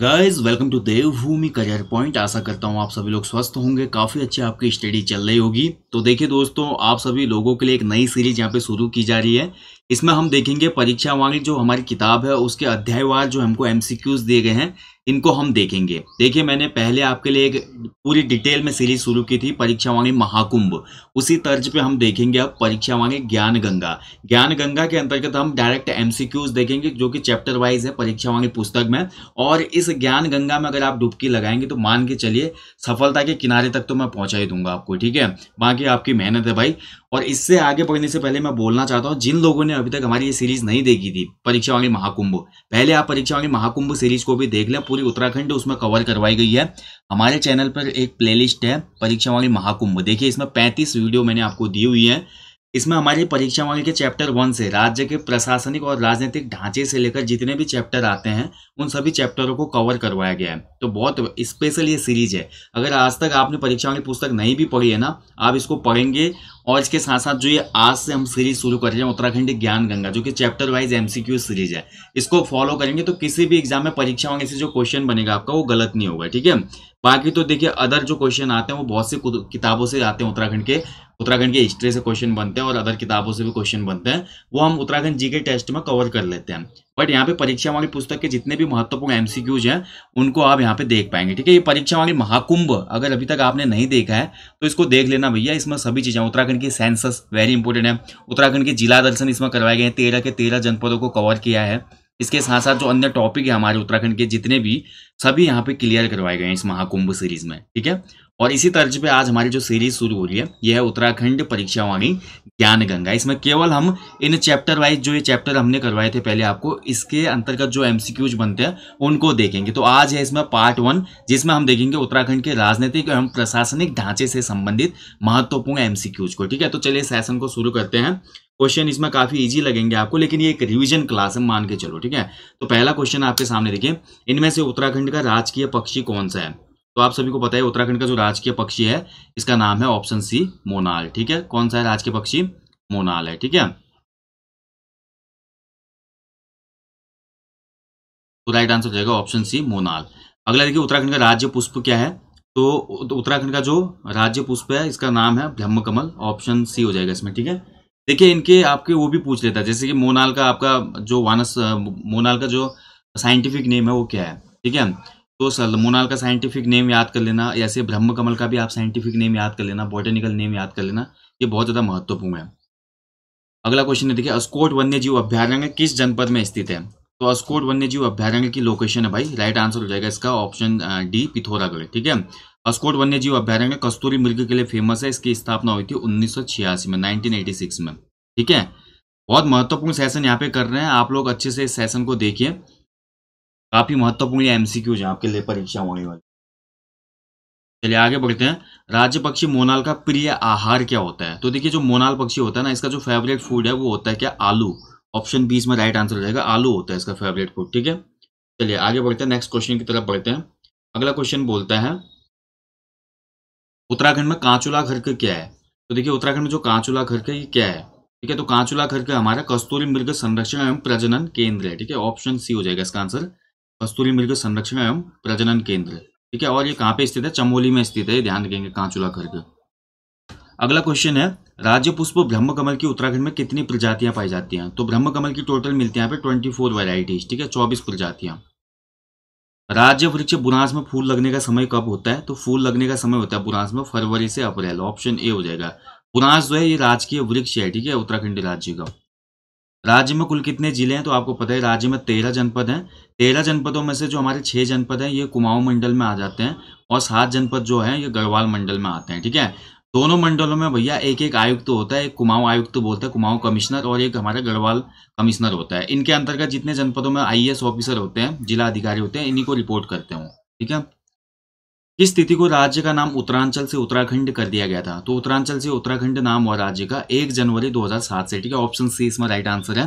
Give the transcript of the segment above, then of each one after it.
guys welcome to Devbhoomi career point आशा करता हूँ आप सभी लोग स्वस्थ होंगे काफ़ी अच्छी आपकी स्टडी चल रही होगी तो देखिए दोस्तों आप सभी लोगों के लिए एक नई सीरीज यहाँ पे शुरू की जा रही है इसमें हम देखेंगे परीक्षा वाली जो हमारी किताब है उसके अध्यायवार जो हमको एमसीक्यूज दिए गए हैं इनको हम देखेंगे देखिए मैंने पहले आपके लिए एक पूरी डिटेल में सीरीज शुरू की थी परीक्षा वाणी महाकुंभ उसी तर्ज पे हम देखेंगे अब परीक्षा वाणी ज्ञान गंगा ज्ञान गंगा के अंतर्गत हम डायरेक्ट एमसीक्यूज देखेंगे जो कि चैप्टर वाइज है परीक्षा वाणी पुस्तक में और इस ज्ञान गंगा में अगर आप डुबकी लगाएंगे तो मान के चलिए सफलता के किनारे तक तो मैं पहुंचा ही दूंगा आपको ठीक है बाकी आपकी मेहनत है भाई और इससे आगे बढ़ने से पहले मैं बोलना चाहता हूँ जिन लोगों ने अभी तक हमारी ये सीरीज नहीं देखी थी परीक्षा वाली महाकुंभ पहले आप परीक्षा वाली महाकुंभ सीरीज को भी देख लें पूरी उत्तराखंड उसमें कवर करवाई गई है हमारे चैनल पर एक प्लेलिस्ट है परीक्षा वाली महाकुंभ देखिए इसमें पैंतीस वीडियो मैंने आपको दी हुई है इसमें हमारी परीक्षा मॉडल के चैप्टर वन से राज्य के प्रशासनिक और राजनीतिक ढांचे से लेकर जितने भी चैप्टर आते हैं उन सभी चैप्टरों को कवर करवाया गया है तो बहुत स्पेशल ये सीरीज है अगर आज तक आपने परीक्षा वाली पुस्तक नहीं भी पढ़ी है ना आप इसको पढ़ेंगे और इसके साथ साथ जो ये आज से हम सीरीज शुरू कर रहे हैं उत्तराखंड ज्ञान गंगा जो कि चैप्टर वाइज एमसीक्यू सीरीज है इसको फॉलो करेंगे तो किसी भी एग्जाम में परीक्षा वाले से जो क्वेश्चन बनेगा आपका वो गलत नहीं होगा ठीक है बाकी तो देखिए अदर जो क्वेश्चन आते हैं वो बहुत से किताबों से आते हैं उत्तराखंड के उत्तराखंड के हिस्ट्री से क्वेश्चन बनते हैं और अदर किताबों से भी क्वेश्चन बनते हैं वो हम उत्तराखंड जी के टेस्ट में कवर कर लेते हैं बट यहाँ पे परीक्षा वाली पुस्तक के जितने भी महत्वपूर्ण एमसीक्यूज हैं उनको आप यहाँ पे देख पाएंगे ठीक है ये परीक्षा वाली महाकुंभ अगर अभी तक आपने नहीं देखा है तो इसको देख लेना भैया इसमें सभी चीज़ें उत्तराखंड की सेंसस वेरी इंपॉर्टेंट है उत्तराखंड के जिला दर्शन इसमें करवाए गए हैं तेरह के तेरह जनपदों को कवर किया है इसके साथ साथ जो अन्य टॉपिक है हमारे उत्तराखंड के जितने भी सभी यहाँ पे क्लियर करवाए गए हैं इस महाकुंभ सीरीज में ठीक है और इसी तर्ज पे आज हमारी जो सीरीज शुरू हो रही है यह है उत्तराखंड परीक्षा वाणी ज्ञान गंगा इसमें केवल हम इन चैप्टर वाइज जो ये चैप्टर हमने करवाए थे पहले आपको इसके अंतर्गत जो एमसीक्यूज बनते हैं उनको देखेंगे तो आज है इसमें पार्ट वन जिसमें हम देखेंगे उत्तराखंड के राजनीतिक एवं प्रशासनिक ढांचे से संबंधित महत्वपूर्ण एमसीक्यूज को ठीक है तो चलिए सेशन को शुरू करते हैं क्वेश्चन इसमें काफी इजी लगेंगे आपको लेकिन ये एक रिवीजन क्लास है मान के चलो ठीक है तो पहला क्वेश्चन आपके सामने देखिए इनमें से उत्तराखंड का राजकीय पक्षी कौन सा है तो आप सभी को पता है उत्तराखंड का जो राजकीय पक्षी है इसका नाम है ऑप्शन सी मोनाल ठीक है कौन सा है राजकीय पक्षी मोनाल है ठीक है तो राइट आंसर जाएगा ऑप्शन सी मोनाल अगला देखिए उत्तराखंड का राज्य पुष्प क्या है तो उत्तराखंड का जो राज्य पुष्प है इसका नाम है ब्रह्मकमल ऑप्शन सी हो जाएगा इसमें ठीक है देखिए इनके आपके वो भी पूछ लेता है जैसे कि मोनाल का आपका जो वानस मोनाल का जो साइंटिफिक नेम है वो क्या है ठीक है तो सलमोनाल का साइंटिफिक नेम याद कर लेना ऐसे ब्रह्म कमल का भी आप साइंटिफिक नेम याद कर लेना बॉटेनिकल नेम याद कर लेना ये बहुत ज़्यादा महत्वपूर्ण है अगला क्वेश्चन है देखिए अस्कोट वन्य जीव अभ्यारण्य किस जनपद में स्थित है तो अस्कोट वन्य जीव अभ्यारण्य की लोकेशन है भाई राइट आंसर हो जाएगा इसका ऑप्शन डी पिथौरागढ़ ठीक है अस्कोट वन्य जीव अभ्यारण्य कस्तूरी मृग के लिए फेमस है इसकी स्थापना हुई थी उन्नीस में नाइनटीन में ठीक है बहुत महत्वपूर्ण सेशन यहाँ पे कर रहे हैं आप लोग अच्छे से इस सेशन को देखिए काफ़ी महत्वपूर्ण एमसीक्यूज हैं आपके लिए परीक्षा होने वाली चलिए आगे बढ़ते हैं राज्य पक्षी मोनाल का प्रिय आहार क्या होता है तो देखिए जो मोनाल पक्षी होता है ना इसका जो फेवरेट फूड है वो होता है क्या आलू ऑप्शन बी में राइट आंसर हो जाएगा आलू होता है इसका फेवरेट फूड ठीक है चलिए आगे बढ़ते हैं नेक्स्ट क्वेश्चन की तरफ बढ़ते हैं अगला क्वेश्चन बोलता है उत्तराखंड में कांचुला घर क्या है तो देखिए उत्तराखंड में जो कांचुला घर ये क्या है ठीक है तो कांचुला घर हमारा कस्तूरी मृग संरक्षण एवं प्रजनन केंद्र है ठीक है ऑप्शन सी हो जाएगा इसका आंसर कस्तूरी मृग संरक्षण एवं प्रजनन केंद्र ठीक है और ये कहाँ पे स्थित है चमोली में स्थित है ध्यान रखेंगे कांचूला करके अगला क्वेश्चन है राज्य पुष्प ब्रह्म कमल की उत्तराखंड में कितनी प्रजातियां पाई जाती हैं तो ब्रह्म कमल की टोटल मिलती है यहाँ पे 24 फोर वेराइटीज ठीक है 24 प्रजातियां राज्य वृक्ष बुनास में फूल लगने का समय कब होता है तो फूल लगने का समय होता है बुनास में फरवरी से अप्रैल ऑप्शन ए हो जाएगा बुनास जो है ये राजकीय वृक्ष है ठीक है उत्तराखंड राज्य का राज्य में कुल कितने जिले हैं तो आपको पता है राज्य में तेरह जनपद हैं तेरह जनपदों में से जो हमारे छह जनपद हैं ये कुमाऊं मंडल में आ जाते हैं और सात जनपद जो हैं ये गढ़वाल मंडल में आते हैं ठीक है दोनों मंडलों में भैया एक एक आयुक्त तो होता है एक कुमाऊं आयुक्त तो बोलता है कुमाऊं कमिश्नर और एक हमारा गढ़वाल कमिश्नर होता है इनके अंतर्गत जितने जनपदों में आई ऑफिसर e होते हैं जिला अधिकारी होते हैं इन्हीं को रिपोर्ट करते हूँ ठीक है इस स्थिति को राज्य का नाम उत्तरांचल से उत्तराखंड कर दिया गया था तो उत्तरांचल से उत्तराखंड नाम हुआ राज्य का एक जनवरी 2007 से ठीक है ऑप्शन सी इसमें राइट आंसर है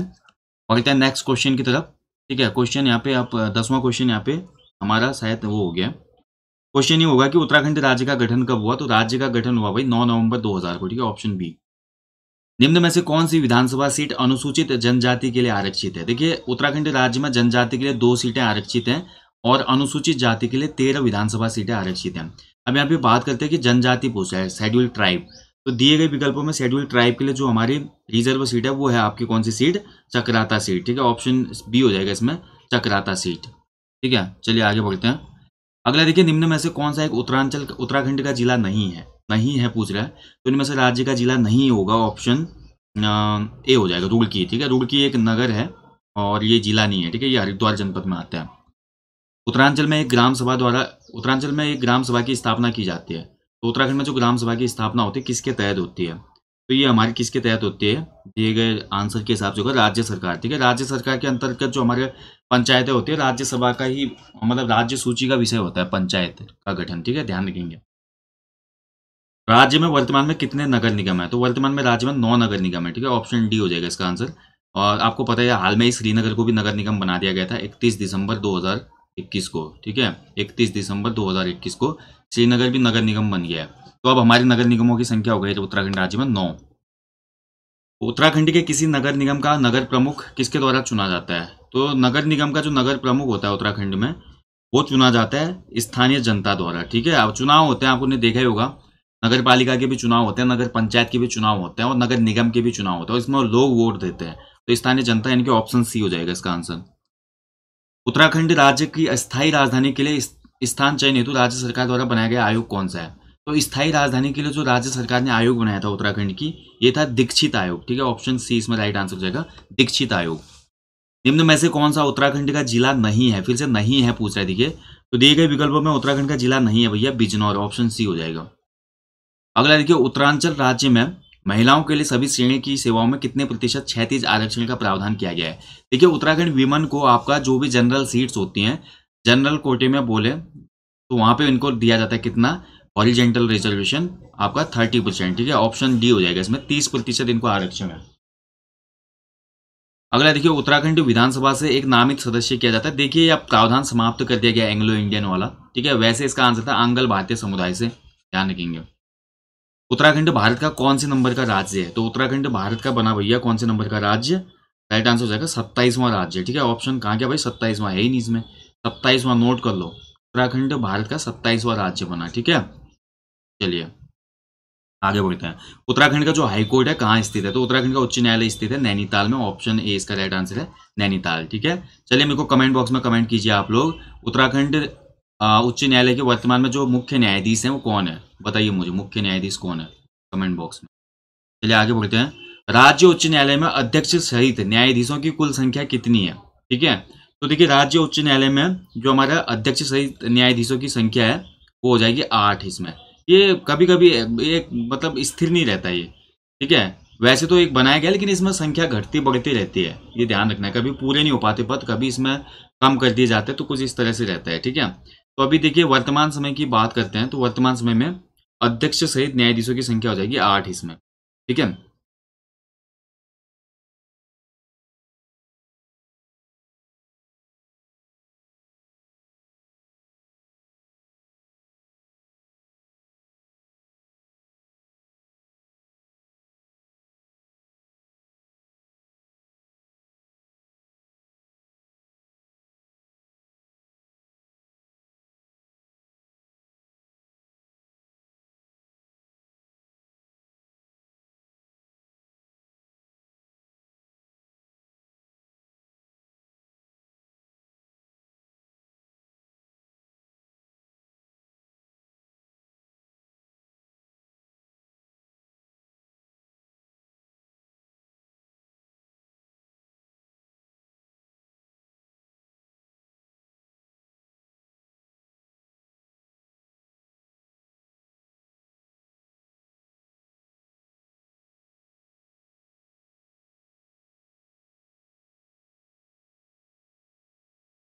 और कहते हैं नेक्स्ट क्वेश्चन की तरफ ठीक है क्वेश्चन यहाँ पे आप दसवां क्वेश्चन यहाँ पे हमारा शायद वो हो गया क्वेश्चन ये होगा कि उत्तराखंड राज्य का गठन कब हुआ तो राज्य का गठन हुआ भाई नौ नवंबर दो को ठीक है ऑप्शन बी निम्न में से कौन सी विधानसभा सीट अनुसूचित जनजाति के लिए आरक्षित है देखिए उत्तराखंड राज्य में जनजाति के लिए दो सीटें आरक्षित हैं और अनुसूचित जाति के लिए तेरह विधानसभा सीटें आरक्षित हैं अब यहाँ पे बात करते हैं कि जनजाति पोस्ट है शेड्यूल ट्राइब तो दिए गए विकल्पों में शेड्यूल ट्राइब के लिए जो हमारी रिजर्व सीट है वो है आपकी कौन सी सीट चक्राता सीट ठीक है ऑप्शन बी हो जाएगा इसमें चक्राता सीट ठीक है चलिए आगे बढ़ते हैं अगला देखिए निम्न में से कौन सा एक उत्तरांचल उत्तराखंड का जिला नहीं है नहीं है पूछ रहा है तो इनमें से राज्य का जिला नहीं होगा ऑप्शन ए हो जाएगा रुड़की ठीक है रुड़की एक नगर है और ये जिला नहीं है ठीक है ये हरिद्वार जनपद में आता है उत्तरांचल में एक ग्राम सभा द्वारा उत्तरांचल में एक ग्राम सभा की स्थापना की जाती है तो उत्तराखंड में जो ग्राम सभा की स्थापना होती है किसके तहत होती है तो ये हमारे किसके तहत होती है दिए गए आंसर के हिसाब से होगा राज्य सरकार ठीक है राज्य सरकार के अंतर्गत जो हमारे पंचायतें होती है राज्यसभा का ही मतलब राज्य सूची का विषय होता है पंचायत का गठन ठीक है ध्यान रखेंगे राज्य में वर्तमान में कितने नगर निगम है तो वर्तमान में राज्य में नौ नगर निगम है ठीक है ऑप्शन डी हो जाएगा इसका आंसर और आपको पता है हाल में ही श्रीनगर को भी नगर निगम बना दिया गया था इकतीस दिसंबर दो इक्कीस को ठीक है इकतीस दिसंबर 2021 को श्रीनगर भी नगर निगम बन गया है तो अब हमारे नगर निगमों की संख्या हो गई तो उत्तराखंड राज्य में नौ उत्तराखंड के किसी नगर निगम का नगर प्रमुख किसके द्वारा चुना जाता है तो नगर निगम का जो नगर प्रमुख होता है उत्तराखंड में वो चुना जाता है स्थानीय जनता द्वारा ठीक है अब चुनाव होते हैं आपने देखा ही होगा नगर पालिका के भी चुनाव होते हैं नगर पंचायत के भी चुनाव होते हैं और नगर निगम के भी चुनाव होते हैं इसमें लोग वोट देते हैं तो स्थानीय जनता यानी कि ऑप्शन सी हो जाएगा इसका आंसर उत्तराखंड राज्य की स्थायी राजधानी के लिए स्थान चयन हेतु राज्य सरकार द्वारा बनाया गया आयोग कौन सा है तो स्थायी राजधानी के लिए जो राज्य सरकार ने आयोग बनाया था उत्तराखंड की ये था दीक्षित आयोग ठीक है ऑप्शन सी इसमें राइट आंसर हो जाएगा दीक्षित आयोग निम्न में से कौन सा उत्तराखंड का जिला नहीं है फिर से नहीं है पूछ रहे देखिए तो दिए गए विकल्पों में उत्तराखंड का जिला नहीं है भैया बिजनौर ऑप्शन सी हो जाएगा अगला देखिए उत्तरांचल राज्य में महिलाओं के लिए सभी श्रेणी की सेवाओं में कितने प्रतिशत क्षेत्रीय आरक्षण का प्रावधान किया गया है देखिए उत्तराखंड विमन को आपका जो भी जनरल सीट्स होती हैं जनरल कोटे में बोले तो वहां पे इनको दिया जाता है कितना ऑरिजेंटल रिजर्वेशन आपका थर्टी परसेंट ठीक है ऑप्शन डी हो जाएगा इसमें तीस प्रतिशत इनको आरक्षण है अगला देखिए उत्तराखंड विधानसभा से एक नामित सदस्य किया जाता है देखिए यह प्रावधान समाप्त कर दिया गया एंग्लो इंडियन वाला ठीक है वैसे इसका आंसर था आंगल भारतीय समुदाय से ध्यान रखेंगे उत्तराखंड भारत का कौन से नंबर का राज्य है तो उत्तराखंड भारत का बना भैया कौन से नंबर का राज्य राइट आंसर हो जाएगा सत्ताईसवां राज्य ठीक है ऑप्शन कहाँ क्या भाई सत्ताईसवां है ही नहीं इसमें सत्ताईसवां नोट कर लो उत्तराखंड भारत का सत्ताईसवां राज्य बना ठीक है चलिए आगे बढ़ते हैं उत्तराखंड का जो हाईकोर्ट है कहाँ स्थित है तो उत्तराखंड का उच्च न्यायालय स्थित है नैनीताल में ऑप्शन ए इसका राइट आंसर है नैनीताल ठीक है चलिए मेरे को कमेंट बॉक्स में कमेंट कीजिए आप लोग उत्तराखंड उच्च न्यायालय के वर्तमान में जो मुख्य न्यायाधीश हैं वो कौन है बताइए मुझे मुख्य न्यायाधीश कौन है कमेंट बॉक्स में चलिए आगे बढ़ते हैं राज्य उच्च न्यायालय में अध्यक्ष सहित न्यायाधीशों की कुल संख्या कितनी है ठीक है तो देखिए राज्य उच्च न्यायालय में जो हमारा अध्यक्ष सहित न्यायाधीशों की संख्या है वो हो जाएगी आठ इसमें ये कभी कभी एक मतलब स्थिर नहीं रहता ये ठीक है वैसे तो एक बनाया गया लेकिन इसमें संख्या घटती बढ़ती रहती है ये ध्यान रखना है कभी पूरे नहीं हो पाते पद कभी इसमें कम कर दिए जाते हैं तो कुछ इस तरह से रहता है ठीक है तो अभी देखिए वर्तमान समय की बात करते हैं तो वर्तमान समय में अध्यक्ष सहित न्यायाधीशों की संख्या हो जाएगी आठ इसमें ठीक है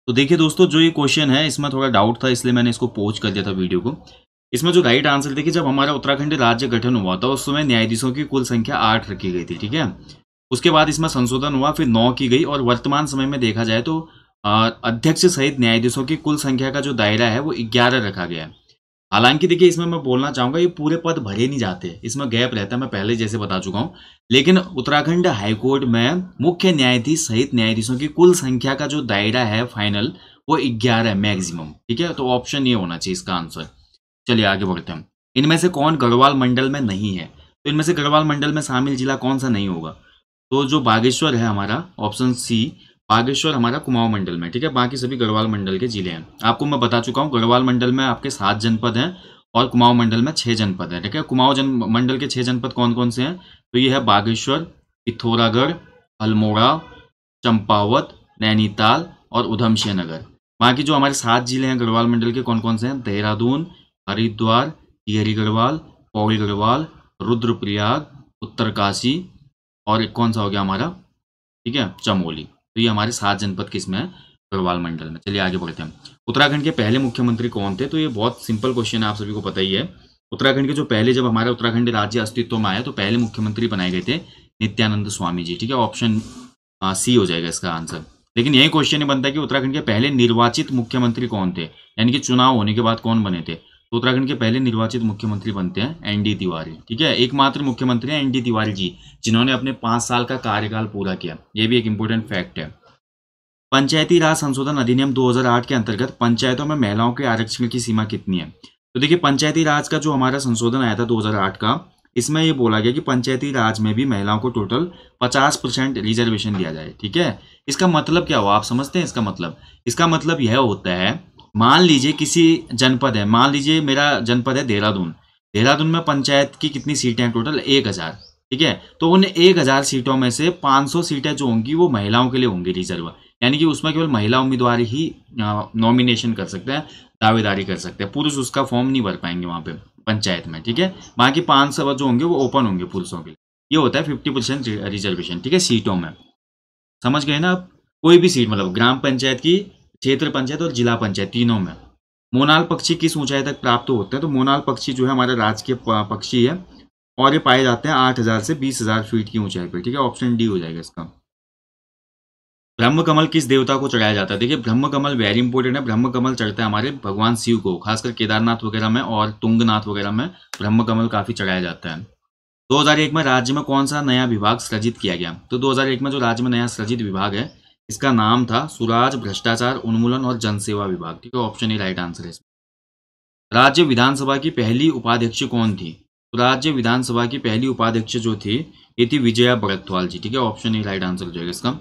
तो देखिए दोस्तों जो ये क्वेश्चन है इसमें थोड़ा डाउट था इसलिए मैंने इसको पोज कर दिया था वीडियो को इसमें जो राइट आंसर देखिए जब हमारा उत्तराखंड राज्य गठन हुआ था उस समय न्यायाधीशों की कुल संख्या आठ रखी गई थी ठीक है उसके बाद इसमें संशोधन हुआ फिर नौ की गई और वर्तमान समय में देखा जाए तो अध्यक्ष सहित न्यायाधीशों की कुल संख्या का जो दायरा है वो ग्यारह रखा गया है हालांकि देखिए इसमें मैं बोलना चाहूंगा ये पूरे पद भरे नहीं जाते इसमें गैप रहता है मैं पहले जैसे बता चुका हूं लेकिन उत्तराखंड हाईकोर्ट में मुख्य न्यायाधीश सहित न्यायाधीशों की कुल संख्या का जो दायरा है फाइनल वो ग्यारह मैक्सिमम ठीक है तो ऑप्शन ये होना चाहिए इसका आंसर चलिए आगे बढ़ते हैं इनमें से कौन गढ़वाल मंडल में नहीं है तो इनमें से गढ़वाल मंडल में शामिल जिला कौन सा नहीं होगा तो जो बागेश्वर है हमारा ऑप्शन सी बागेश्वर हमारा कुमाऊं मंडल में ठीक है बाकी सभी गढ़वाल मंडल के जिले हैं आपको मैं बता चुका हूँ गढ़वाल मंडल में आपके सात जनपद हैं और कुमाऊं मंडल में छः जनपद हैं ठीक है कुमाऊं जन मंडल के छह जनपद कौन कौन से हैं तो ये है बागेश्वर पिथौरागढ़ अल्मोड़ा चंपावत नैनीताल और उधमसिंह नगर बाकी जो हमारे सात जिले हैं गढ़वाल मंडल के कौन कौन से हैं देहरादून हरिद्वार टिहरी गढ़वाल पौड़ी गढ़वाल रुद्रप्रयाग उत्तरकाशी और एक कौन सा हो गया हमारा ठीक है चमोली तो ये हमारे सात जनपद किस में गढ़वाल मंडल में चलिए आगे बढ़ते हैं उत्तराखंड के पहले मुख्यमंत्री कौन थे तो ये बहुत सिंपल क्वेश्चन है आप सभी को पता ही है उत्तराखंड के जो पहले जब हमारे उत्तराखंड राज्य अस्तित्व में आया तो पहले मुख्यमंत्री बनाए गए थे नित्यानंद स्वामी जी ठीक है ऑप्शन सी हो जाएगा इसका आंसर लेकिन यही क्वेश्चन ये बनता है कि उत्तराखंड के पहले निर्वाचित मुख्यमंत्री कौन थे यानी कि चुनाव होने के बाद कौन बने थे तो उत्तराखंड के पहले निर्वाचित मुख्यमंत्री बनते हैं एनडी तिवारी ठीक है एकमात्र मुख्यमंत्री हैं एनडी तिवारी जी जिन्होंने अपने पांच साल का कार्यकाल पूरा किया ये भी एक इंपॉर्टेंट फैक्ट है पंचायती राज संशोधन अधिनियम 2008 के अंतर्गत पंचायतों में महिलाओं के आरक्षण की सीमा कितनी है तो देखिए पंचायती राज का जो हमारा संशोधन आया था दो का इसमें यह बोला गया कि पंचायती राज में भी महिलाओं को टोटल पचास परसेंट रिजर्वेशन दिया जाए ठीक है इसका मतलब क्या हुआ आप समझते हैं इसका मतलब इसका मतलब यह होता है मान लीजिए किसी जनपद है मान लीजिए मेरा जनपद है देहरादून देहरादून में पंचायत की कितनी सीटें हैं टोटल एक हज़ार ठीक है तो उन एक हज़ार सीटों में से 500 सीटें जो होंगी वो महिलाओं के लिए होंगी रिजर्व यानी कि उसमें केवल महिला उम्मीदवार ही नॉमिनेशन कर सकते हैं दावेदारी कर सकते हैं पुरुष उसका फॉर्म नहीं भर पाएंगे वहाँ पे पंचायत में ठीक है बाकी पाँच सौ जो होंगे वो ओपन होंगे पुरुषों के लिए ये होता है फिफ्टी परसेंट रिजर्वेशन ठीक है सीटों में समझ गए ना आप कोई भी सीट मतलब ग्राम पंचायत की क्षेत्र पंचायत और जिला पंचायत तीनों में मोनाल पक्षी किस ऊंचाई तक प्राप्त होते हैं तो मोनाल पक्षी जो है हमारे राज्य के पक्षी है और ये पाए जाते हैं आठ हजार से बीस हजार फीट की ऊंचाई पर ठीक है ऑप्शन डी हो जाएगा इसका ब्रह्म कमल किस देवता को चढ़ाया जाता है देखिए ब्रह्म कमल वेरी इंपॉर्टेंट है ब्रह्म कमल चढ़ते हैं हमारे भगवान शिव को खासकर केदारनाथ वगैरह में और तुंगनाथ वगैरह में ब्रह्म कमल काफी चढ़ाया जाता है 2001 में राज्य में कौन सा नया विभाग सृजित किया गया तो 2001 में जो राज्य में नया सृजित विभाग है इसका नाम था सुराज भ्रष्टाचार उन्मूलन और जनसेवा विभाग ठीक है ऑप्शन ए राइट आंसर है राज्य विधानसभा की पहली उपाध्यक्ष कौन थी राज्य विधानसभा की पहली उपाध्यक्ष जो थी ये थी विजया भरतवाल जी ठीक है ऑप्शन ए राइट आंसर हो जाएगा इसका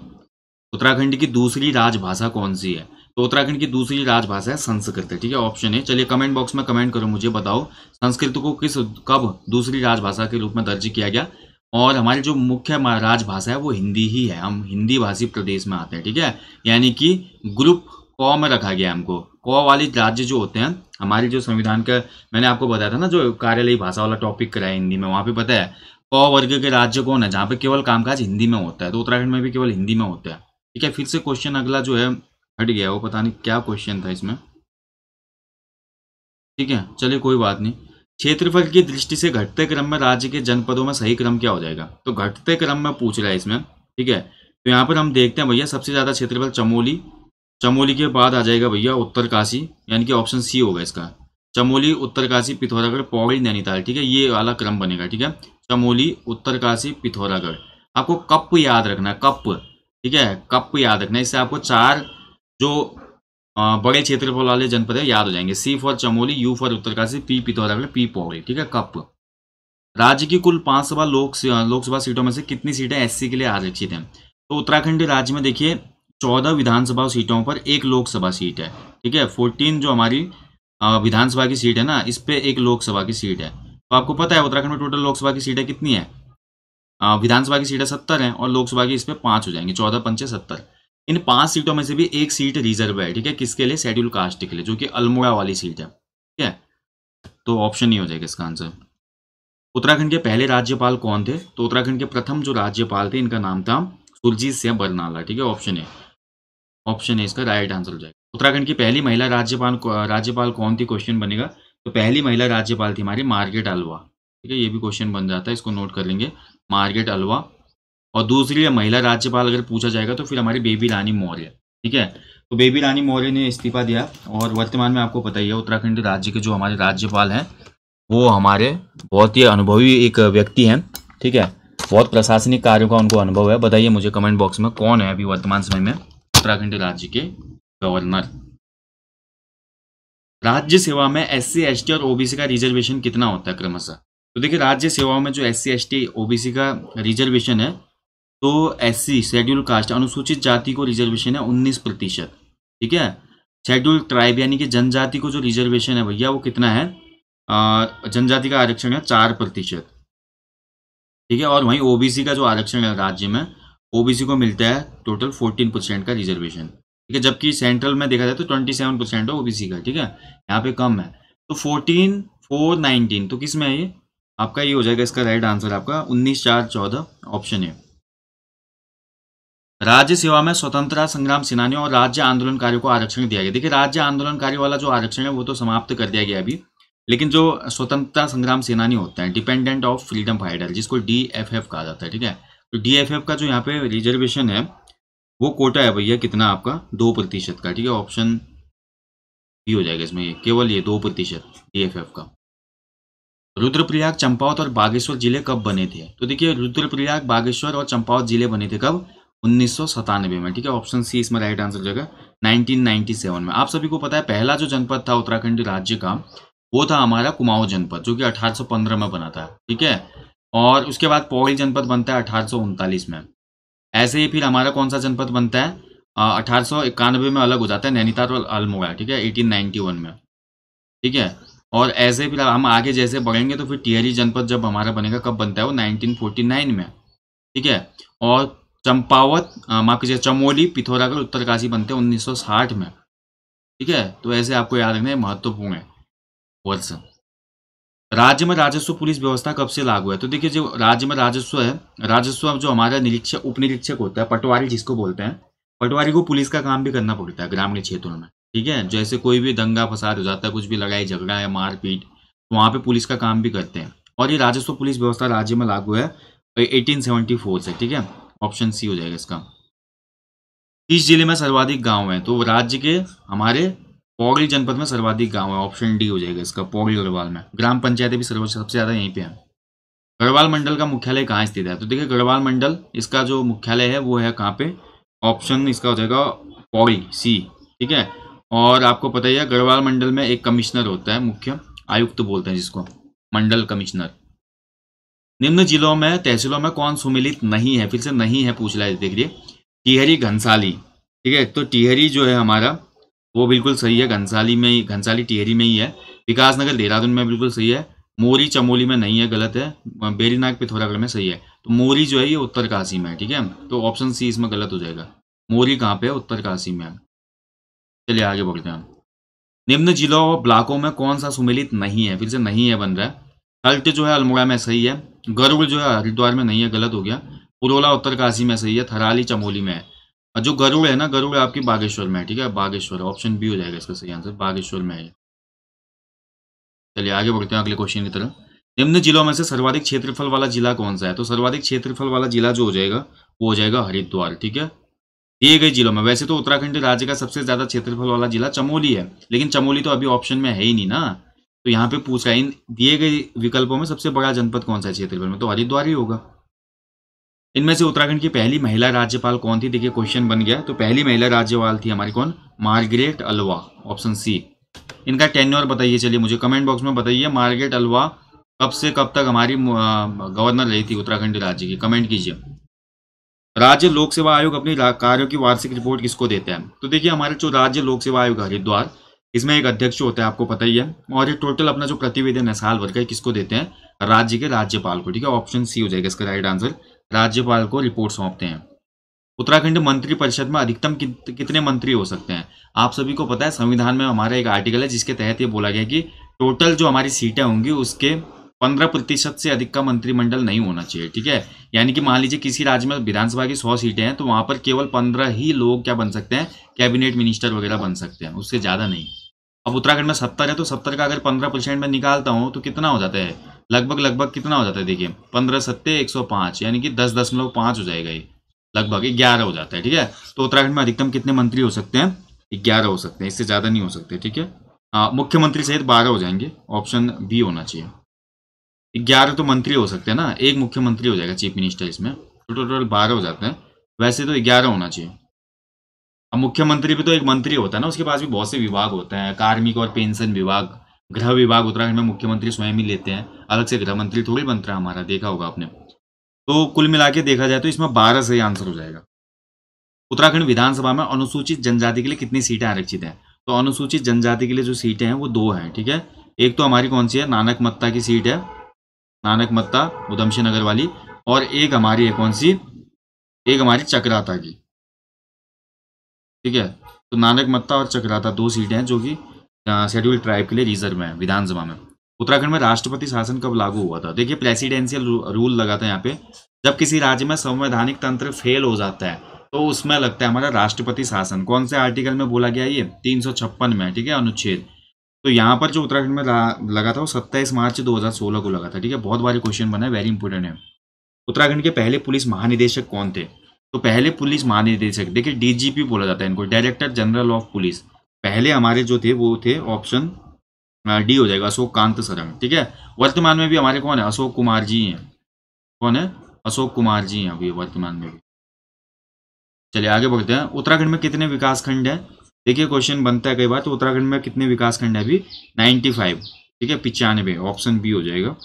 उत्तराखंड की दूसरी राजभाषा कौन सी है तो उत्तराखंड की दूसरी राजभाषा है संस्कृत है ठीक है ऑप्शन है चलिए कमेंट बॉक्स में कमेंट करो मुझे बताओ संस्कृत को किस कब दूसरी राजभाषा के रूप में दर्ज किया गया और हमारी जो मुख्य राजभाषा है वो हिंदी ही है हम हिंदी भाषी प्रदेश में आते हैं ठीक है यानी कि ग्रुप क में रखा गया हमको क वाले राज्य जो होते हैं हमारे जो संविधान का मैंने आपको बताया था ना जो कार्यालयी भाषा वाला टॉपिक कराया हिंदी में वहाँ पे पता है क वर्ग के राज्य कौन है जहाँ पे केवल कामकाज हिंदी में होता है तो उत्तराखंड में भी केवल हिंदी में होता है ठीक है फिर से क्वेश्चन अगला जो है हट गया वो पता नहीं क्या क्वेश्चन था इसमें ठीक है चलिए कोई बात नहीं क्षेत्रफल की दृष्टि से घटते क्रम में राज्य के जनपदों में सही क्रम क्या हो जाएगा तो घटते क्रम में पूछ रहा है इसमें ठीक है तो यहाँ पर हम देखते हैं भैया सबसे ज़्यादा क्षेत्रफल चमोली चमोली के बाद आ जाएगा भैया उत्तरकाशी यानी कि ऑप्शन सी होगा इसका चमोली उत्तरकाशी पिथौरागढ़ पौड़ी नैनीताल ठीक है ये वाला क्रम बनेगा ठीक है चमोली उत्तरकाशी पिथौरागढ़ आपको कप याद रखना है कप ठीक है कप याद रखना है इससे आपको चार जो बड़े क्षेत्रफल वाले जनपद है याद हो जाएंगे C for Chamoli U for Uttarkashi P Pithoragarh P Pauri ठीक है कप राज्य की कुल पांच सभा लोकसभा सीटों में से कितनी सीटें एससी के लिए आरक्षित हैं तो उत्तराखंड राज्य में देखिए चौदह विधानसभा सीटों पर एक लोकसभा सीट है ठीक है फोर्टीन जो हमारी विधानसभा की सीट है ना इस पर एक लोकसभा की सीट है तो आपको पता है उत्तराखंड में टोटल लोकसभा की सीटें कितनी है विधानसभा की सीटें सत्तर हैं और लोकसभा की इस पर पाँच हो जाएंगे चौदह पंचे सत्तर इन पांच सीटों में से भी एक सीट रिजर्व है ठीक है किसके लिए शेड्यूल कास्ट के लिए जो कि अल्मोड़ा वाली सीट है ठीक है तो ऑप्शन नहीं हो जाएगा इसका आंसर उत्तराखंड के पहले राज्यपाल कौन थे तो उत्तराखंड के प्रथम जो राज्यपाल थे इनका नाम था सुरजीत सिंह बरनाला ठीक है ऑप्शन है ऑप्शन है इसका राइट आंसर हो जाएगा उत्तराखंड की पहली महिला राज्यपाल राज्यपाल कौन थी क्वेश्चन बनेगा तो पहली महिला राज्यपाल थी हमारी मार्गेट अलवा ठीक है ये भी क्वेश्चन बन जाता है इसको नोट कर लेंगे मार्गेट अलवा और दूसरी महिला राज्यपाल अगर पूछा जाएगा तो फिर हमारी बेबी रानी मौर्य ठीक है तो बेबी रानी मौर्य ने इस्तीफा दिया और वर्तमान में आपको पता ही है उत्तराखंड राज्य के जो हमारे राज्यपाल हैं वो हमारे बहुत ही अनुभवी एक व्यक्ति हैं ठीक है बहुत प्रशासनिक कार्यों का उनको अनुभव है बताइए मुझे कमेंट बॉक्स में कौन है अभी वर्तमान समय में उत्तराखंड राज्य के गवर्नर राज्य सेवा में एस सी एस टी और ओबीसी का रिजर्वेशन कितना होता है क्रमशः तो देखिए राज्य सेवाओं में जो S C S T OBC का रिजर्वेशन है तो एस शेड्यूल कास्ट अनुसूचित जाति को रिजर्वेशन है उन्नीस प्रतिशत ठीक है शेड्यूल ट्राइब यानी कि जनजाति को जो रिजर्वेशन है भैया वो कितना है जनजाति का आरक्षण है चार प्रतिशत ठीक है और वहीं ओबीसी का जो आरक्षण है राज्य में ओबीसी को मिलता है टोटल फोर्टीन परसेंट का रिजर्वेशन ठीक है जबकि सेंट्रल में देखा जाए तो ट्वेंटी सेवन परसेंट है ओबीसी का ठीक है यहाँ पे कम है तो फोर्टीन फोर नाइनटीन तो किस में है ये आपका ये हो जाएगा इसका राइट आंसर आपका उन्नीस चार चौदह ऑप्शन है राज्य सेवा में स्वतंत्रता संग्राम सेनानियों और राज्य आंदोलनकारियों को आरक्षण दिया गया देखिए राज्य आंदोलनकारी वाला जो आरक्षण है वो तो समाप्त कर दिया गया अभी लेकिन जो स्वतंत्रता संग्राम सेनानी होते हैं डिपेंडेंट ऑफ फ्रीडम फाइटर जिसको डी एफ एफ कहा जाता है ठीक है तो डी एफ एफ का जो यहाँ पे रिजर्वेशन है वो कोटा है भैया कितना आपका दो प्रतिशत का ठीक है ऑप्शन बी हो जाएगा इसमें केवल ये दो प्रतिशत डी एफ एफ का रुद्रप्रयाग चंपावत और बागेश्वर जिले कब बने थे तो देखिए रुद्रप्रयाग बागेश्वर और चंपावत जिले बने थे कब उन्नीस में ठीक है ऑप्शन सी इसमें राइट आंसर हो जाएगा 1997 में आप सभी को पता है पहला जो जनपद था उत्तराखंड राज्य का वो था हमारा कुमाऊं जनपद जो कि 1815 में बना था ठीक है और उसके बाद पौड़ी जनपद बनता है अठारह में ऐसे ही फिर हमारा कौन सा जनपद बनता है अठारह में अलग हो जाता है नैनीताल और अल्मोड़ा ठीक है एटीन में ठीक है और ऐसे फिर हम आगे जैसे बढ़ेंगे तो फिर टिहरी जनपद जब हमारा बनेगा कब बनता है वो 1949 में ठीक है और चंपावत माफ कीजिए चमोली पिथौरागढ़ उत्तरकाशी बनते हैं 1960 में ठीक है तो ऐसे आपको याद रखने महत्वपूर्ण है वर्ष राज्य में राजस्व पुलिस व्यवस्था कब से लागू है तो देखिए जो राज्य में राजस्व है राजस्व जो हमारा निरीक्षक उप निरीक्षक होता है पटवारी जिसको बोलते हैं पटवारी को पुलिस का काम भी करना पड़ता है ग्रामीण क्षेत्रों में ठीक है जैसे कोई भी दंगा फसाद हो जाता है कुछ भी लड़ाई झगड़ा है मारपीट तो वहाँ पे पुलिस का काम भी करते हैं और ये राजस्व पुलिस व्यवस्था राज्य में लागू है फोर से ठीक है ऑप्शन सी हो जाएगा इसका इस जिले में सर्वाधिक गांव है तो राज्य के हमारे पौगड़ी जनपद में सर्वाधिक गांव है ऑप्शन डी हो जाएगा इसका पौगड़ी गढ़वाल में ग्राम पंचायतें भी सर्व सबसे ज़्यादा यहीं पे हैं गढ़वाल मंडल का मुख्यालय कहाँ स्थित है तो देखिए गढ़वाल मंडल इसका जो मुख्यालय है वो है कहाँ पे ऑप्शन इसका हो जाएगा पौड़ी सी ठीक है और आपको पता ही है गढ़वाल मंडल में एक कमिश्नर होता है मुख्य आयुक्त तो बोलते हैं जिसको मंडल कमिश्नर निम्न जिलों में तहसीलों में कौन सुमिलित नहीं है फिर से नहीं है पूछ रहा है देखिए टिहरी घनसाली ठीक है तो टिहरी जो है हमारा वो बिल्कुल सही है घनसाली में ही घनसाली टिहरी में ही है विकासनगर देहरादून में बिल्कुल सही है मोरी चमोली में नहीं है गलत है बेरीनाग पिथौरागढ़ में सही है तो मोरी जो है ये उत्तरकाशी में है ठीक है तो ऑप्शन सी इसमें गलत हो जाएगा मोरी कहाँ पे है उत्तरकाशी में है चलिए आगे बढ़ते हैं निम्न जिलों और ब्लॉकों में कौन सा सुमिलित नहीं है फिर से नहीं है बन रहा है अल्ट जो है अल्मोड़ा में सही है गरुड़ जो है हरिद्वार में नहीं है गलत हो गया पुरोला उत्तरकाशी में सही है थराली चमोली में है और जो गरुड़ है ना गरुड़ आपकी बागेश्वर में है ठीक है बागेश्वर ऑप्शन बी हो जाएगा इसका सही आंसर बागेश्वर में है चलिए आगे बढ़ते हैं अगले क्वेश्चन की तरफ निम्न जिलों में से सर्वाधिक क्षेत्रफल वाला जिला कौन सा है तो सर्वाधिक क्षेत्रफल वाला जिला जो हो जाएगा वो हो जाएगा हरिद्वार ठीक है दिए गए जिलों में वैसे तो उत्तराखंड राज्य का सबसे ज्यादा क्षेत्रफल वाला जिला चमोली है लेकिन चमोली तो अभी ऑप्शन में है ही नहीं ना तो यहाँ पे पूछ रहा है इन दिए गए विकल्पों में सबसे बड़ा जनपद कौन सा है में तो हरिद्वार ही होगा इनमें से उत्तराखंड की पहली महिला राज्यपाल कौन थी देखिए क्वेश्चन बन गया तो पहली महिला राज्यपाल थी हमारी कौन मार्गरेट अलवा ऑप्शन सी इनका टेन्योर बताइए चलिए मुझे कमेंट बॉक्स में बताइए मार्गरेट अलवा कब से कब तक हमारी गवर्नर रही थी उत्तराखंड राज्य की कमेंट कीजिए राज्य लोक सेवा आयोग अपनी कार्यों की वार्षिक रिपोर्ट किसको देता है तो देखिए हमारे जो राज्य लोक सेवा आयोग हरिद्वार इसमें एक अध्यक्ष होता है आपको पता ही है और ये टोटल अपना जो प्रतिवेदन है साल भर का किसको देते हैं राज्य के राज्यपाल को ठीक है ऑप्शन सी हो जाएगा इसका राइट आंसर राज्यपाल को रिपोर्ट सौंपते हैं उत्तराखंड मंत्रिपरिषद में अधिकतम कितने मंत्री हो सकते हैं आप सभी को पता है संविधान में हमारा एक आर्टिकल है जिसके तहत ये बोला गया कि टोटल जो हमारी सीटें होंगी उसके पंद्रह प्रतिशत से अधिक का मंत्रिमंडल नहीं होना चाहिए ठीक है यानी कि मान लीजिए किसी राज्य में विधानसभा की सौ सीटें हैं तो वहां पर केवल पंद्रह ही लोग क्या बन सकते हैं कैबिनेट मिनिस्टर वगैरह बन सकते हैं उससे ज़्यादा नहीं अब उत्तराखंड में सत्तर है तो सत्तर का अगर पंद्रह परसेंट में निकालता हूँ तो कितना हो जाता है लगभग लगभग कितना हो जाता है देखिए पंद्रह सत्ते एक सौ पाँच यानी कि दस दशमलव पाँच हो जाएगा ये लगभग ग्यारह हो जाता है ठीक है तो उत्तराखंड में अधिकतम कितने मंत्री हो सकते हैं ग्यारह हो सकते हैं इससे ज़्यादा नहीं हो सकते ठीक है मुख्यमंत्री सहित बारह हो जाएंगे ऑप्शन बी होना चाहिए ग्यारह तो मंत्री हो सकते हैं ना एक मुख्यमंत्री हो जाएगा चीफ मिनिस्टर इसमें टोटल बारह हो जाते हैं वैसे तो ग्यारह होना चाहिए अब मुख्यमंत्री भी तो एक मंत्री होता है ना उसके पास भी बहुत से विभाग होते हैं कार्मिक और पेंशन विभाग गृह विभाग उत्तराखंड में मुख्यमंत्री स्वयं ही लेते हैं अलग से गृह मंत्री थोड़ी बनता है हमारा देखा होगा आपने तो कुल मिला के देखा जाए तो इसमें बारह सही आंसर हो जाएगा उत्तराखंड विधानसभा में अनुसूचित जनजाति के लिए कितनी सीटें आरक्षित हैं तो अनुसूचित जनजाति के लिए जो सीटें हैं वो दो हैं ठीक है एक तो हमारी कौन सी है नानक मत्ता की सीट है नानक मत्ता उधमसिंह नगर वाली और एक हमारी है कौन सी एक हमारी चक्राता की ठीक है तो नानक मत्ता और चक्राता दो सीटें हैं जो कि शेड्यूल ट्राइब के लिए रिजर्व है विधानसभा में उत्तराखंड में राष्ट्रपति शासन कब लागू हुआ था देखिए प्रेसिडेंशियल रूल लगा था यहाँ पे जब किसी राज्य में संवैधानिक तंत्र फेल हो जाता है तो उसमें लगता है हमारा राष्ट्रपति शासन कौन से आर्टिकल में बोला गया ये तीन में ठीक है अनुच्छेद तो यहाँ पर जो उत्तराखंड में लगा था वो सत्ताईस मार्च सोलह को लगा था ठीक है बहुत बारी क्वेश्चन बना है वेरी इंपॉर्टेंट है उत्तराखंड के पहले पुलिस महानिदेशक कौन थे तो पहले पुलिस महानिदेशक देखिए डीजीपी बोला जाता है इनको डायरेक्टर जनरल ऑफ पुलिस पहले हमारे जो थे वो थे ऑप्शन डी हो जाएगा अशोक कांत सरंग ठीक है वर्तमान में भी हमारे कौन है अशोक कुमार जी हैं कौन है अशोक कुमार जी हैं अभी वर्तमान में भी चलिए आगे बढ़ते हैं उत्तराखंड में कितने विकास खंड है देखिए क्वेश्चन बनता है कई बार तो उत्तराखंड में कितने विकास खंड है अभी नाइन्टी फाइव ठीक है पिचानवे ऑप्शन बी हो जाएगा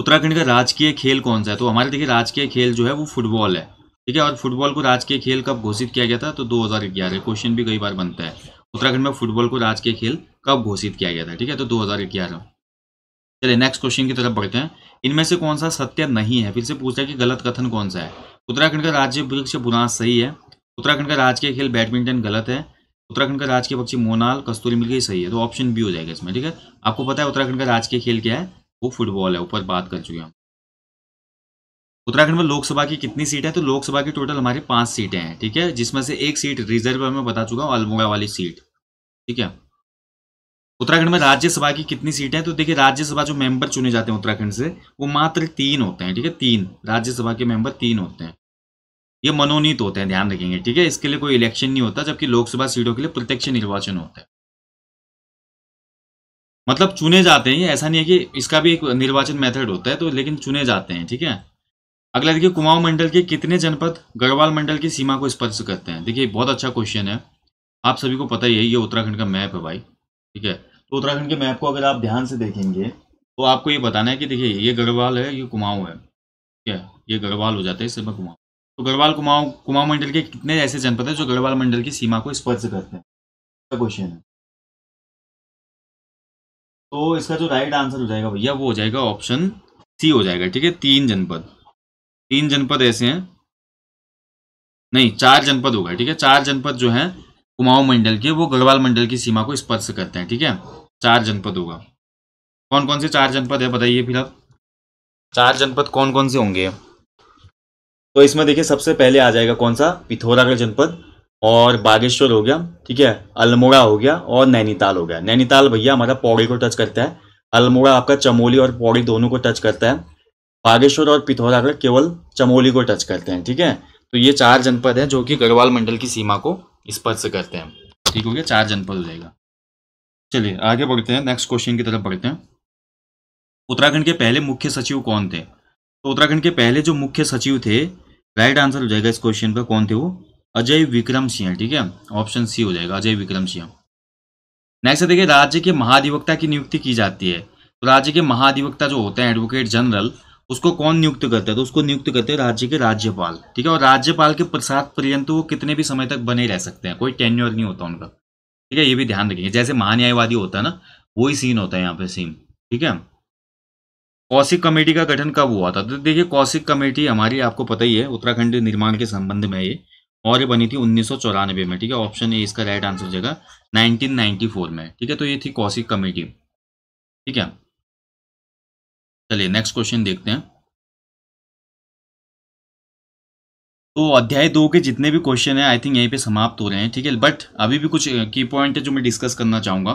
उत्तराखंड का राजकीय खेल कौन सा है तो हमारे देखिए राजकीय खेल जो है वो फुटबॉल है ठीक है और फुटबॉल को राजकीय खेल कब घोषित किया गया था तो 2011 क्वेश्चन भी कई बार बनता है उत्तराखंड में फुटबॉल को राजकीय खेल कब घोषित किया गया था ठीक है तो 2011 चलिए नेक्स्ट क्वेश्चन की तरफ बढ़ते हैं इनमें से कौन सा सत्य नहीं है फिर से पूछा कि गलत कथन कौन सा है उत्तराखंड का राज्य वृक्ष बुनास सही है उत्तराखंड का राजकीय खेल बैडमिंटन गलत है उत्तराखंड का राजकीय पक्षी मोनाल कस्तूरी मिलकर सही है तो ऑप्शन बी हो जाएगा इसमें ठीक है आपको पता है उत्तराखंड का राजकीय खेल क्या है वो फुटबॉल है ऊपर बात कर चुके हम उत्तराखंड में लोकसभा की कितनी सीट है तो लोकसभा की टोटल हमारी पांच सीटें हैं ठीक है जिसमें से एक सीट रिजर्व में बता चुका हूँ अल्मोड़ा वाली सीट ठीक है उत्तराखंड में राज्यसभा की कितनी सीटें हैं तो देखिए राज्यसभा जो मेंबर चुने जाते हैं उत्तराखंड से वो मात्र तीन होते हैं ठीक है तीन राज्यसभा के मेंबर तीन होते हैं ये मनोनीत होते हैं ध्यान रखेंगे ठीक है इसके लिए कोई इलेक्शन नहीं होता जबकि लोकसभा सीटों के लिए प्रत्यक्ष निर्वाचन होता है मतलब चुने जाते हैं ये ऐसा नहीं है कि इसका भी एक निर्वाचन मेथड होता है तो लेकिन चुने जाते हैं ठीक है अगला देखिए कुमाऊं मंडल के कितने जनपद गढ़वाल मंडल की सीमा को स्पर्श करते हैं देखिए बहुत अच्छा क्वेश्चन है आप सभी को पता ही है ये उत्तराखंड का मैप है भाई ठीक है तो उत्तराखंड के मैप को अगर आप ध्यान से देखेंगे तो आपको ये बताना है कि देखिए ये गढ़वाल है ये कुमाऊं है ठीक है ये गढ़वाल हो जाता है इसमें कुमाऊं तो गढ़वाल कुमाऊं कुमाऊं मंडल के कितने ऐसे जनपद है जो गढ़वाल मंडल की सीमा को स्पर्श करते हैं क्वेश्चन है तो इसका जो राइट आंसर हो जाएगा भैया वो हो जाएगा ऑप्शन सी हो जाएगा ठीक है तीन जनपद तीन जनपद ऐसे हैं नहीं चार जनपद होगा ठीक है चार जनपद जो है कुमाऊं मंडल के वो गढ़वाल मंडल की सीमा को स्पर्श करते हैं ठीक है चार जनपद होगा कौन कौन से चार जनपद है बताइए फिर आप चार जनपद कौन कौन से होंगे तो इसमें देखिए सबसे पहले आ जाएगा कौन सा पिथौरागढ़ जनपद और बागेश्वर हो गया ठीक है अल्मोड़ा हो गया और नैनीताल हो गया नैनीताल भैया हमारा पौड़ी को टच करता है अल्मोड़ा आपका चमोली और पौड़ी दोनों को टच करता है बागेश्वर और पिथौरागढ़ केवल चमोली को टच करते हैं ठीक है तो ये चार जनपद हैं जो कि गढ़वाल मंडल की सीमा को स्पर्श करते हैं ठीक हो गया चार जनपद हो जाएगा चलिए आगे बढ़ते हैं नेक्स्ट क्वेश्चन की तरफ बढ़ते हैं उत्तराखंड के पहले मुख्य सचिव कौन थे तो उत्तराखंड के पहले जो मुख्य सचिव थे राइट आंसर हो जाएगा इस क्वेश्चन का कौन थे वो अजय विक्रम सिंह ठीक है ऑप्शन सी हो जाएगा अजय विक्रम सिंह नेक्स्ट देखिए राज्य के महाधिवक्ता की नियुक्ति की जाती है तो राज्य के महाधिवक्ता जो होते हैं एडवोकेट जनरल उसको कौन नियुक्त करता है तो उसको नियुक्त करते हैं राज्य के राज्यपाल ठीक है और राज्यपाल के प्रसाद पर्यंत वो कितने भी समय तक बने रह सकते हैं कोई टेन्योर नहीं होता उनका ठीक है ये भी ध्यान रखेंगे जैसे महान्यायवादी होता है ना वही सीन होता है यहाँ पे सीन ठीक है कौशिक कमेटी का गठन कब हुआ था तो देखिए कौशिक कमेटी हमारी आपको पता ही है उत्तराखंड निर्माण के संबंध में ये और ये बनी थी उन्नीस में ठीक है ऑप्शन ए इसका राइट आंसर हो जाएगा 1994 में ठीक है तो ये थी कौशिक कमेटी ठीक है चलिए नेक्स्ट क्वेश्चन देखते हैं तो अध्याय दो के जितने भी क्वेश्चन है आई थिंक यहीं पे समाप्त हो रहे हैं ठीक है बट अभी भी कुछ की पॉइंट है जो मैं डिस्कस करना चाहूंगा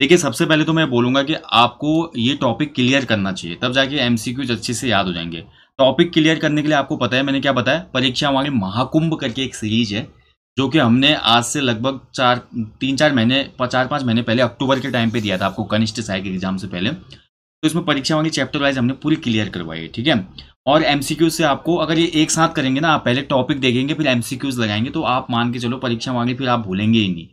देखिए सबसे पहले तो मैं बोलूंगा कि आपको ये टॉपिक क्लियर करना चाहिए तब जाके एमसीक्यूज अच्छे से याद हो जाएंगे टॉपिक क्लियर करने के लिए आपको पता है मैंने क्या बताया परीक्षा हमारी महाकुंभ करके एक सीरीज है जो कि हमने आज से लगभग चार तीन चार महीने चार पाँच महीने पहले अक्टूबर के टाइम पे दिया था आपको कनिष्ठ सहायक एग्जाम से पहले तो इसमें परीक्षा वाली चैप्टर वाइज हमने पूरी क्लियर करवाई है ठीक है और एमसीक्यू से आपको अगर ये एक साथ करेंगे ना आप पहले टॉपिक देखेंगे फिर एमसीक्यूज लगाएंगे तो आप मान के चलो परीक्षा मांगे फिर आप भूलेंगे ही नहीं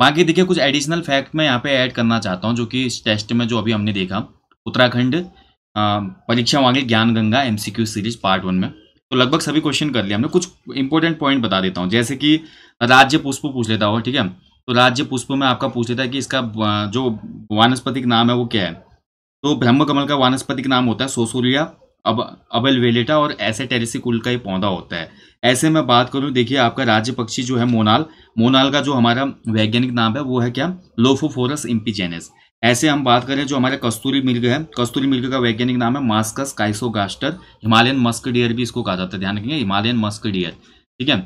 बाकी देखिए कुछ एडिशनल फैक्ट मैं यहाँ पे ऐड करना चाहता हूँ जो कि इस टेस्ट में जो अभी हमने देखा उत्तराखंड परीक्षा मांगे Gyan Ganga MCQ series part one में तो लगभग सभी क्वेश्चन कर लिया हमने कुछ इंपॉर्टेंट पॉइंट बता देता हूँ जैसे कि राज्य पुष्प पूछ लेता हुआ ठीक है तो राज्य पुष्प में आपका पूछ लेता है कि इसका जो वानस्पतिक नाम है वो क्या है तो ब्रह्म कमल का वानस्पतिक नाम होता है सोसोलिया अब अबल वेलेटा और ऐसे टेरेसी कुल का ही पौधा होता है ऐसे में बात करूं देखिए आपका राज्य पक्षी जो है मोनाल मोनाल का जो हमारा वैज्ञानिक नाम है वो है क्या लोफोफोरस इम्पीजेनेस ऐसे हम बात करें जो हमारे कस्तूरी मिर्ग है कस्तूरी मिर्ग का वैज्ञानिक नाम है Moschus chrysogaster Himalayan musk deer भी इसको कहा जाता है ध्यान रखेंगे हिमालयन मस्क डियर ठीक है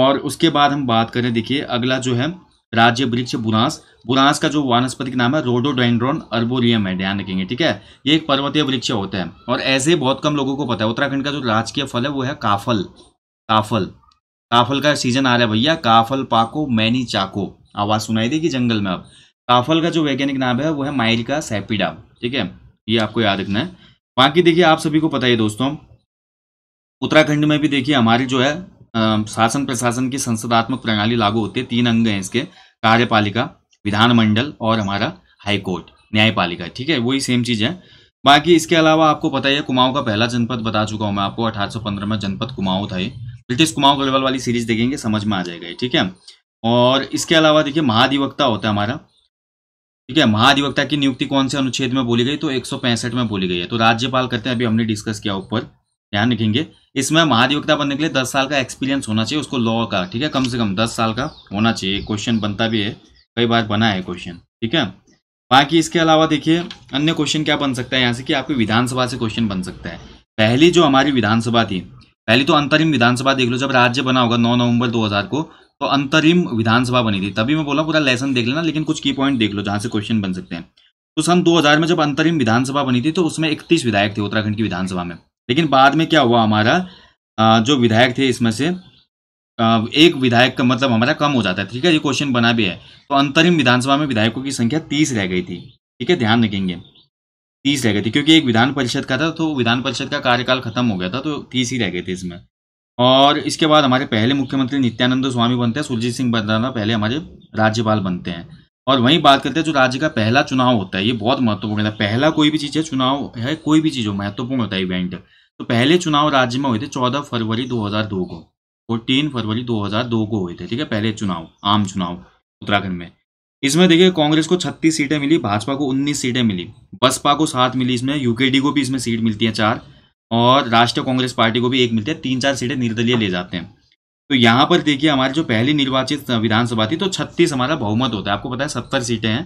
और उसके बाद हम बात करें देखिए अगला जो है राज्य वृक्ष बुरांस बुरांस का जो वानस्पतिक नाम है रोडोडेंड्रॉन अर्बोरियम है ध्यान रखेंगे ठीक है ये एक पर्वतीय वृक्ष होता है और ऐसे बहुत कम लोगों को पता है उत्तराखंड का जो राजकीय फल है वो है काफल काफल काफल का सीजन आ रहा है भैया काफल पाको मैनी चाको आवाज सुनाई देगी जंगल में अब काफल का जो वैज्ञानिक नाम है वो है माइलका सैपिडा ठीक है ये आपको याद रखना है बाकी देखिए आप सभी को पता ही दोस्तों उत्तराखंड में भी देखिए हमारी जो है शासन प्रशासन की संसदात्मक प्रणाली लागू होती है तीन अंग हैं इसके कार्यपालिका विधानमंडल और हमारा हाईकोर्ट न्यायपालिका ठीक है वही सेम चीज़ है बाकी इसके अलावा आपको पता ही है कुमाऊं का पहला जनपद बता चुका हूं मैं आपको 1815 में जनपद कुमाऊं था ये ब्रिटिश कुमाऊं गढ़वाल वाली सीरीज देखेंगे समझ में आ जाएगा ठीक है और इसके अलावा देखिए महाधिवक्ता होता है हमारा ठीक है महाधिवक्ता की नियुक्ति कौन से अनुच्छेद में बोली गई तो एक में बोली गई है तो राज्यपाल करते हैं अभी हमने डिस्कस किया ऊपर ध्यान रखेंगे इसमें महाधिवक्ता बनने के लिए दस साल का एक्सपीरियंस होना चाहिए उसको लॉ का ठीक है कम से कम दस साल का होना चाहिए क्वेश्चन बनता भी है कई बार बना है क्वेश्चन ठीक है बाकी इसके अलावा देखिए अन्य क्वेश्चन क्या बन सकता है यहाँ से कि आपके विधानसभा से क्वेश्चन बन सकता है पहली जो हमारी विधानसभा थी पहली तो अंतरिम विधानसभा देख लो जब राज्य बना होगा नौ नवंबर दो को तो अंतरिम विधानसभा बनी थी तभी मैं बोला पूरा लेसन देख लेना लेकिन कुछ की पॉइंट देख लो जहां से क्वेश्चन बन सकते हैं तो सन 2000 में जब अंतरिम विधानसभा बनी थी तो उसमें इकतीस विधायक थे उत्तराखंड की विधानसभा में लेकिन बाद में क्या हुआ हमारा जो विधायक थे इसमें से एक विधायक का मतलब हमारा कम हो जाता है ठीक है ये क्वेश्चन बना भी है तो अंतरिम विधानसभा में विधायकों की संख्या तीस रह गई थी ठीक है ध्यान रखेंगे तीस रह गई थी क्योंकि एक विधान परिषद का था तो विधान परिषद का कार्यकाल खत्म हो गया था तो तीस ही रह गए थे इसमें और इसके बाद हमारे पहले मुख्यमंत्री नित्यानंद स्वामी बनते हैं सुरजीत सिंह बदाना पहले हमारे राज्यपाल बनते हैं और वहीं बात करते हैं जो राज्य का पहला चुनाव होता है ये बहुत महत्वपूर्ण है पहला कोई भी चीज़ है चुनाव है कोई भी चीज़ हो महत्वपूर्ण होता है इवेंट तो पहले चुनाव राज्य में हुए थे चौदह फरवरी दो को फोर्टीन फरवरी दो को हुए थे ठीक है पहले चुनाव आम चुनाव उत्तराखंड में इसमें देखिए कांग्रेस को 36 सीटें मिली भाजपा को 19 सीटें मिली बसपा को सात मिली इसमें यूकेडी को भी इसमें सीट मिलती है चार और राष्ट्रीय कांग्रेस पार्टी को भी एक मिलते हैं तीन चार सीटें निर्दलीय ले जाते हैं तो यहाँ पर देखिए हमारी जो पहली निर्वाचित विधानसभा थी तो छत्तीस हमारा बहुमत होता है आपको पता है सत्तर सीटें हैं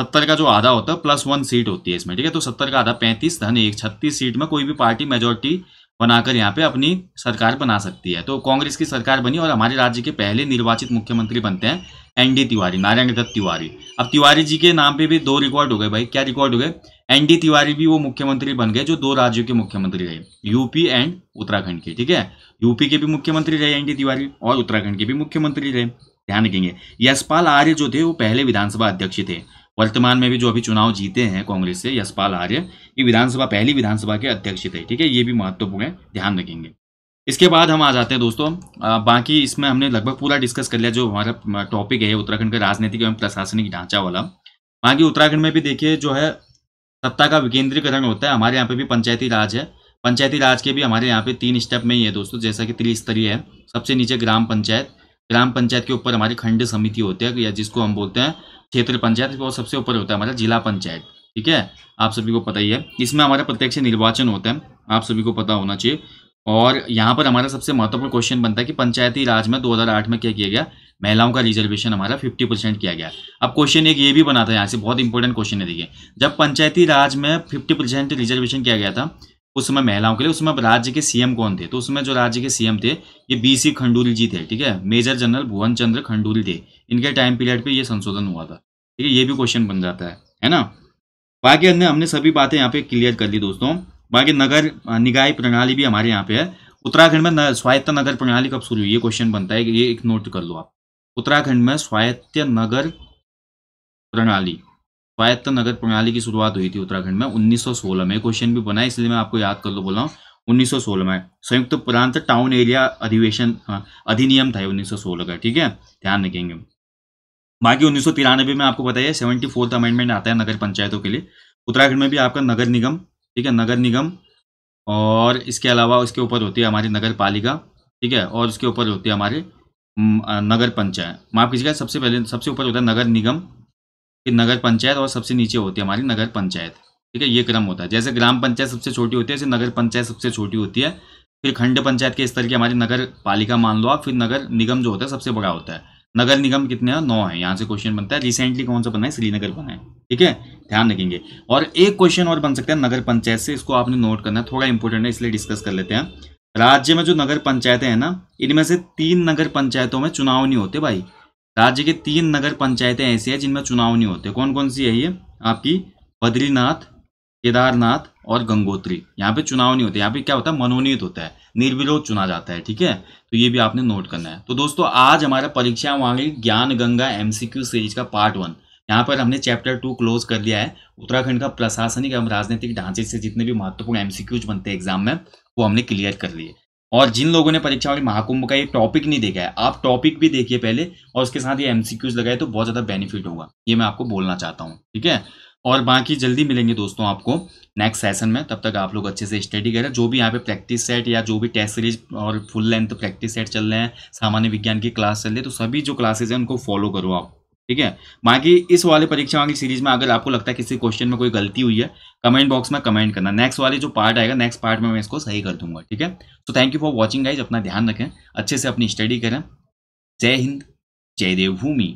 सत्तर का जो आधा होता है प्लस वन सीट होती है इसमें ठीक है तो सत्तर का आधा पैंतीस धन एक छत्तीस सीट में कोई भी पार्टी मेजोरिटी बनाकर यहाँ पे अपनी सरकार बना सकती है तो कांग्रेस की सरकार बनी और हमारे राज्य के पहले निर्वाचित मुख्यमंत्री बनते हैं एनडी तिवारी नारायण दत्त तिवारी अब तिवारी जी के नाम पे भी दो रिकॉर्ड हो गए भाई क्या रिकॉर्ड हो गए एन डी तिवारी भी वो मुख्यमंत्री बन गए जो दो राज्यों के मुख्यमंत्री रहे यूपी एंड उत्तराखंड के ठीक है यूपी के भी मुख्यमंत्री रहे एन डी तिवारी और उत्तराखंड के भी मुख्यमंत्री रहे ध्यान रखेंगे यशपाल आर्य जो थे वो पहले विधानसभा अध्यक्ष थे वर्तमान में भी जो अभी चुनाव जीते हैं कांग्रेस से यशपाल आर्य ये विधानसभा पहली विधानसभा के अध्यक्ष थे ठीक है ये भी महत्वपूर्ण है ध्यान रखेंगे इसके बाद हम आ जाते हैं दोस्तों बाकी इसमें हमने लगभग पूरा डिस्कस कर लिया जो हमारा टॉपिक है उत्तराखंड का राजनीतिक एवं प्रशासनिक ढांचा वाला बाकी उत्तराखंड में भी देखिए जो है सत्ता का विकेंद्रीकरण होता है हमारे यहाँ पे भी पंचायती राज है पंचायती राज के भी हमारे यहाँ पे तीन स्टेप में ही है दोस्तों जैसा कि त्रिस्तरीय है सबसे नीचे ग्राम पंचायत ग्राम पंचायत के ऊपर हमारी खंड समिति होती है या जिसको हम बोलते हैं क्षेत्र पंचायत और सबसे ऊपर होता है हमारा जिला पंचायत ठीक है आप सभी को पता ही है इसमें हमारा प्रत्यक्ष निर्वाचन होता है आप सभी को पता होना चाहिए और यहाँ पर हमारा सबसे महत्वपूर्ण क्वेश्चन बनता है कि पंचायती राज में 2008 में क्या किया गया महिलाओं का रिजर्वेशन हमारा 50 परसेंट किया गया अब क्वेश्चन एक ये भी बना था यहाँ से बहुत इंपॉर्टेंट क्वेश्चन है देखिए जब पंचायती राज में 50 परसेंट रिजर्वेशन किया गया था उस समय महिलाओं के लिए उसमें राज्य के सीएम कौन थे तो उसमें जो राज्य के सीएम थे ये बीसी खंडूरी जी थे ठीक है मेजर जनरल भुवन चंद्र खंडूरी थे इनके टाइम पीरियड पर यह संशोधन हुआ था ठीक है ये भी क्वेश्चन बन जाता है है ना बाकी हमने सभी बातें यहाँ पे क्लियर कर ली दोस्तों बाकी नगर निकाय प्रणाली भी हमारे यहाँ पे है उत्तराखंड में स्वायत्त नगर प्रणाली कब शुरू हुई ये क्वेश्चन बनता है ये एक नोट कर लो आप उत्तराखंड में स्वायत्त नगर प्रणाली स्वायत्त नगर प्रणाली की शुरुआत हुई थी उत्तराखंड में 1916 में क्वेश्चन भी बना इसलिए मैं आपको याद कर लो बोला उन्नीस हूँ 1916 में संयुक्त प्रांत टाउन एरिया अधिवेशन अधिनियम था उन्नीस सोलह का ठीक है ध्यान रखेंगे बाकी उन्नीस में आपको बताइए सेवेंटी फोर्थ अमेंडमेंट आता है नगर पंचायतों के लिए उत्तराखंड में भी आपका नगर निगम ठीक है नगर निगम और इसके अलावा उसके ऊपर होती है हमारी नगर पालिका ठीक है और उसके ऊपर होती है हमारे नगर पंचायत माफ कीजिएगा सबसे पहले सबसे ऊपर होता है नगर निगम फिर नगर पंचायत और सबसे नीचे होती है हमारी नगर पंचायत ठीक है ये क्रम होता है जैसे ग्राम पंचायत सबसे छोटी होती है जैसे नगर पंचायत सबसे छोटी होती है फिर खंड पंचायत के स्तर की हमारी नगर पालिका मान लो आप फिर नगर निगम जो होता है सबसे बड़ा होता है नगर निगम कितने हैं नौ है यहाँ से क्वेश्चन बनता है रिसेंटली कौन सा बना है श्रीनगर बना है ठीक है ध्यान रखेंगे और एक क्वेश्चन और बन सकता है नगर पंचायत से इसको आपने नोट करना है थोड़ा इंपॉर्टेंट है इसलिए डिस्कस कर लेते हैं राज्य में जो नगर पंचायतें हैं ना इनमें से तीन नगर पंचायतों में चुनाव नहीं होते भाई राज्य के तीन नगर पंचायतें ऐसी हैं जिनमें चुनाव नहीं होते कौन कौन सी है ये आपकी बद्रीनाथ केदारनाथ और गंगोत्री यहाँ पे चुनाव नहीं होते यहाँ पे क्या होता है मनोनीत होता है निर्विरोध चुना जाता है ठीक है तो ये भी आपने नोट करना है तो दोस्तों आज हमारा परीक्षा वाणी ज्ञान गंगा एमसीक्यू सीरीज का पार्ट वन यहाँ पर हमने चैप्टर टू क्लोज कर लिया है उत्तराखंड का प्रशासनिक एवं राजनीतिक ढांचे से जितने भी महत्वपूर्ण एमसीक्यूज बनते हैं एग्जाम में वो हमने क्लियर कर लिए और जिन लोगों ने परीक्षा वाली महाकुंभ का ये टॉपिक नहीं देखा है आप टॉपिक भी देखिए पहले और उसके साथ ये एमसीक्यूज लगाए तो बहुत ज़्यादा बेनिफिट होगा ये मैं आपको बोलना चाहता हूँ ठीक है और बाकी जल्दी मिलेंगे दोस्तों आपको नेक्स्ट सेशन में तब तक आप लोग अच्छे से स्टडी करें जो भी यहाँ पे प्रैक्टिस सेट या जो भी टेस्ट सीरीज और फुल लेंथ प्रैक्टिस सेट चल रहे हैं सामान्य विज्ञान की क्लास चल रही है तो सभी जो क्लासेज हैं उनको फॉलो करो आप ठीक है बाकी इस वाले परीक्षा वाली सीरीज में अगर आपको लगता है किसी क्वेश्चन में कोई गलती हुई है कमेंट बॉक्स में कमेंट करना नेक्स्ट वाले जो पार्ट आएगा नेक्स्ट पार्ट में मैं इसको सही कर दूंगा ठीक है तो thank you for watching guys अपना ध्यान रखें अच्छे से अपनी स्टडी करें जय हिंद जय देवभूमि